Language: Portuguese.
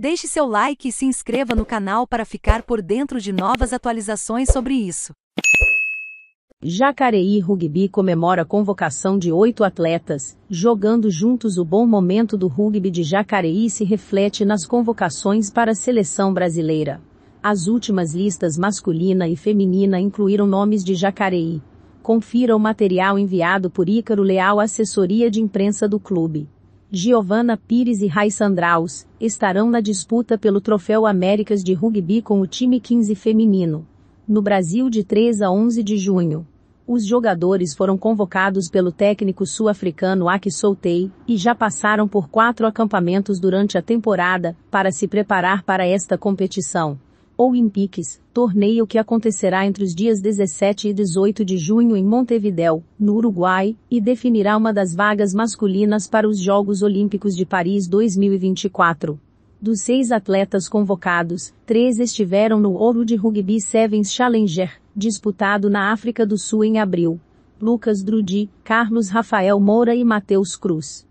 Deixe seu like e se inscreva no canal para ficar por dentro de novas atualizações sobre isso. Jacareí Rugby comemora a convocação de oito atletas, jogando juntos o bom momento do rugby de Jacareí se reflete nas convocações para a seleção brasileira. As últimas listas masculina e feminina incluíram nomes de Jacareí. Confira o material enviado por Ícaro Leal Assessoria de Imprensa do Clube. Giovanna Pires e Andraus estarão na disputa pelo Troféu Américas de Rugby com o time 15 feminino. No Brasil de 3 a 11 de junho. Os jogadores foram convocados pelo técnico sul-africano Aki Soltei e já passaram por quatro acampamentos durante a temporada para se preparar para esta competição ou em Piques, torneio que acontecerá entre os dias 17 e 18 de junho em Montevidéu, no Uruguai, e definirá uma das vagas masculinas para os Jogos Olímpicos de Paris 2024. Dos seis atletas convocados, três estiveram no Ouro de Rugby Sevens Challenger, disputado na África do Sul em abril. Lucas Drudi, Carlos Rafael Moura e Matheus Cruz.